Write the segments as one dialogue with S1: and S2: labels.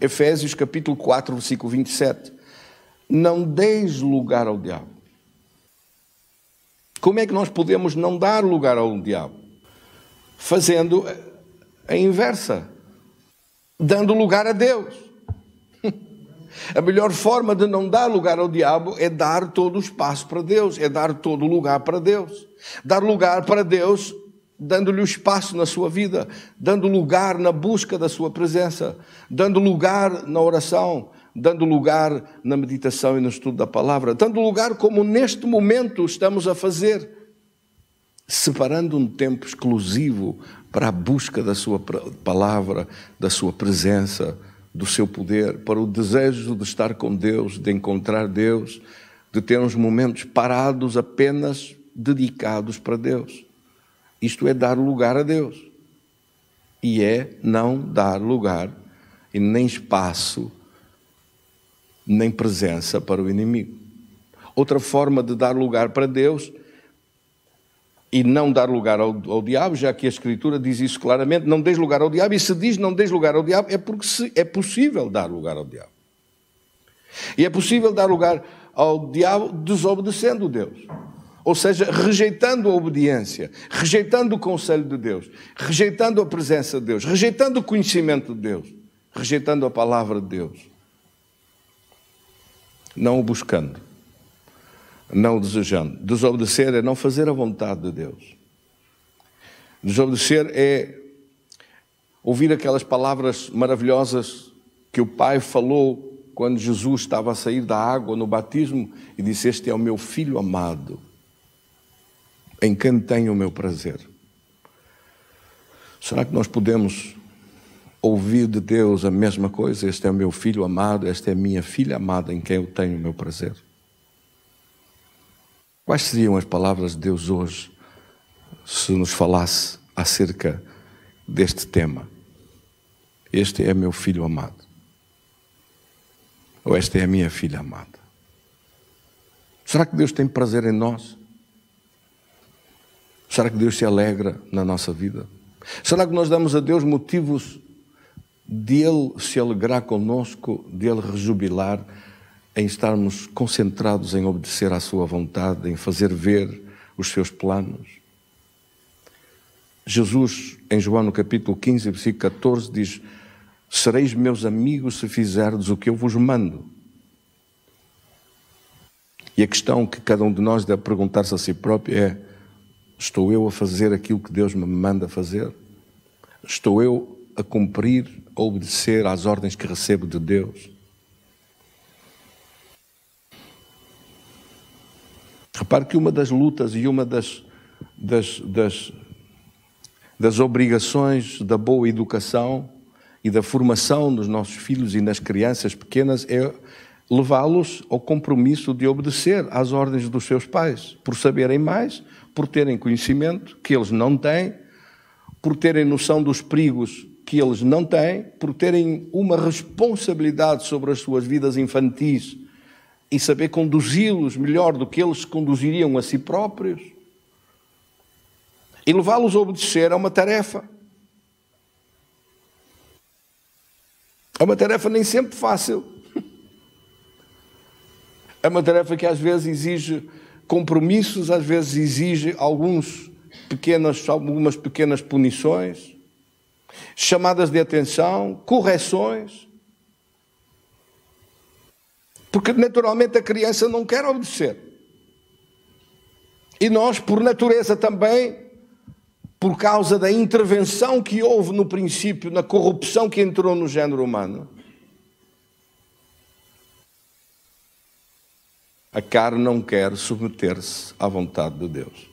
S1: Efésios capítulo 4, versículo 27. Não deis lugar ao diabo. Como é que nós podemos não dar lugar ao diabo? Fazendo a inversa, dando lugar a Deus. A melhor forma de não dar lugar ao diabo é dar todo o espaço para Deus, é dar todo o lugar para Deus. Dar lugar para Deus dando-lhe o espaço na sua vida, dando lugar na busca da sua presença, dando lugar na oração, dando lugar na meditação e no estudo da palavra, dando lugar como neste momento estamos a fazer, separando um tempo exclusivo para a busca da sua palavra, da sua presença, do seu poder, para o desejo de estar com Deus, de encontrar Deus, de ter uns momentos parados apenas dedicados para Deus. Isto é dar lugar a Deus. E é não dar lugar e nem espaço, nem presença para o inimigo. Outra forma de dar lugar para Deus e não dar lugar ao, ao, diabo, já que a Escritura diz isso claramente: não des lugar ao diabo. E se diz não des lugar ao diabo, é porque se, é possível dar lugar ao diabo. E é possível dar lugar ao diabo desobedecendo Deus ou seja, rejeitando a obediência, rejeitando o conselho de Deus, rejeitando a presença de Deus, rejeitando o conhecimento de Deus, rejeitando a palavra de Deus, não o buscando, não o desejando. Desobedecer é não fazer a vontade de Deus. Desobedecer é ouvir aquelas palavras maravilhosas que o Pai falou quando Jesus estava a sair da água no batismo e disse: Este é o meu filho amado, em quem tenho o meu prazer. Será que nós podemos ouvir de Deus a mesma coisa? Este é o meu filho amado, esta é a minha filha amada em quem eu tenho o meu prazer. Quais seriam as palavras de Deus hoje se nos falasse acerca deste tema? Este é meu filho amado. Ou esta é a minha filha amada. Será que Deus tem prazer em nós? Será que Deus se alegra na nossa vida? Será que nós damos a Deus motivos de Ele se alegrar conosco, de Ele rejubilar em estarmos concentrados em obedecer à Sua vontade, em fazer ver os seus planos? Jesus, em João no capítulo 15, versículo 14, diz: Sereis meus amigos se fizerdes o que eu vos mando. E a questão que cada um de nós deve perguntar-se a si próprio é: Estou eu a fazer aquilo que Deus me manda fazer? Estou eu a cumprir, a obedecer às ordens que recebo de Deus? Repare que uma das lutas e uma das, das, das, das obrigações da boa educação e da formação dos nossos filhos e nas crianças pequenas é levá-los ao compromisso de obedecer às ordens dos seus pais, por saberem mais por terem conhecimento que eles não têm, por terem noção dos perigos que eles não têm, por terem uma responsabilidade sobre as suas vidas infantis e saber conduzi-los melhor do que eles conduziriam a si próprios. E levá-los a obedecer é uma tarefa. É uma tarefa nem sempre fácil. É uma tarefa que às vezes exige Compromissos às vezes exigem alguns pequenas, algumas pequenas punições, chamadas de atenção, correções. Porque naturalmente a criança não quer obedecer. E nós, por natureza também, por causa da intervenção que houve no princípio, na corrupção que entrou no género humano, A carne não quer submeter-se à vontade de Deus.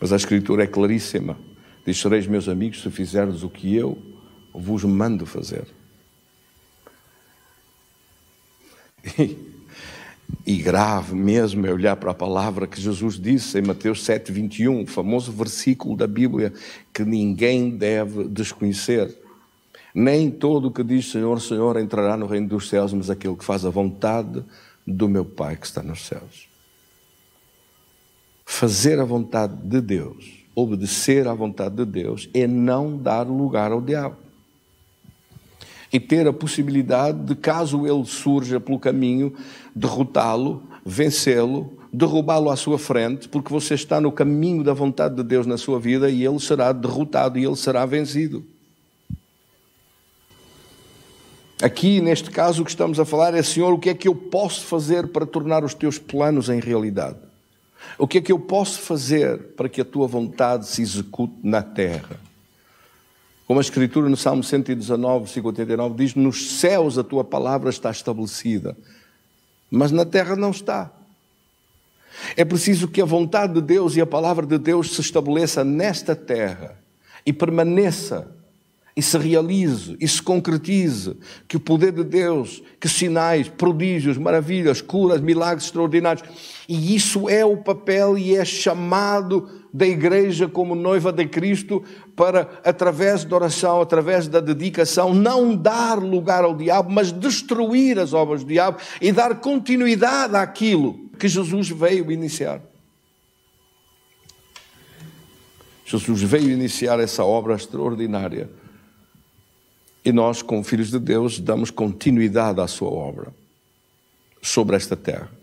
S1: Mas a Escritura é claríssima. Diz: Sereis meus amigos se fizerdes o que eu vos mando fazer. E, e, grave mesmo é olhar para a palavra que Jesus disse em Mateus 7, 21, o famoso versículo da Bíblia que ninguém deve desconhecer. Nem todo o que diz Senhor, Senhor entrará no reino dos céus, mas aquele que faz a vontade do meu Pai que está nos céus. Fazer a vontade de Deus, obedecer à vontade de Deus, é não dar lugar ao diabo. E ter a possibilidade de, caso ele surja pelo caminho, derrotá-lo, vencê-lo, derrubá-lo à sua frente, porque você está no caminho da vontade de Deus na sua vida e ele será derrotado e ele será vencido. Aqui, neste caso, o que estamos a falar é: Senhor, o que é que eu posso fazer para tornar os teus planos em realidade? O que é que eu posso fazer para que a tua vontade se execute na terra? Como a Escritura no Salmo 119, 59 diz: Nos céus a tua palavra está estabelecida, mas na terra não está. É preciso que a vontade de Deus e a palavra de Deus se estabeleça nesta terra e permaneça e se realize e se concretize, que o poder de Deus, que sinais, prodígios, maravilhas, curas, milagres extraordinários. E isso é o papel e é chamado da igreja como noiva de Cristo para através da oração, através da dedicação, não dar lugar ao diabo, mas destruir as obras do diabo e dar continuidade àquilo que Jesus veio iniciar. Jesus veio iniciar essa obra extraordinária e nós, como filhos de Deus, damos continuidade à sua obra sobre esta terra.